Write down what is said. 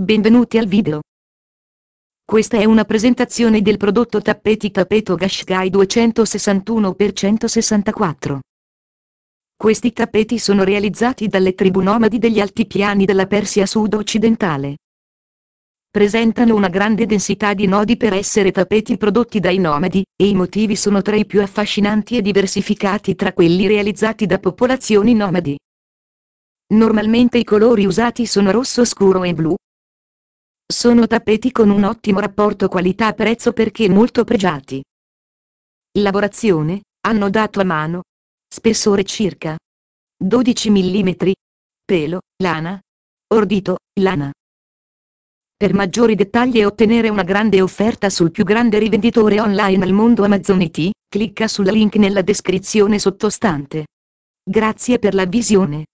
Benvenuti al video. Questa è una presentazione del prodotto tappeti tappeto Gashkai 261x164. Questi tappeti sono realizzati dalle tribù nomadi degli altipiani della Persia sud-occidentale. Presentano una grande densità di nodi per essere tappeti prodotti dai nomadi, e i motivi sono tra i più affascinanti e diversificati tra quelli realizzati da popolazioni nomadi. Normalmente i colori usati sono rosso scuro e blu, sono tappeti con un ottimo rapporto qualità-prezzo perché molto pregiati. Lavorazione, hanno dato a mano. Spessore circa 12 mm. Pelo, lana. Ordito, lana. Per maggiori dettagli e ottenere una grande offerta sul più grande rivenditore online al mondo Amazon IT, clicca sul link nella descrizione sottostante. Grazie per la visione.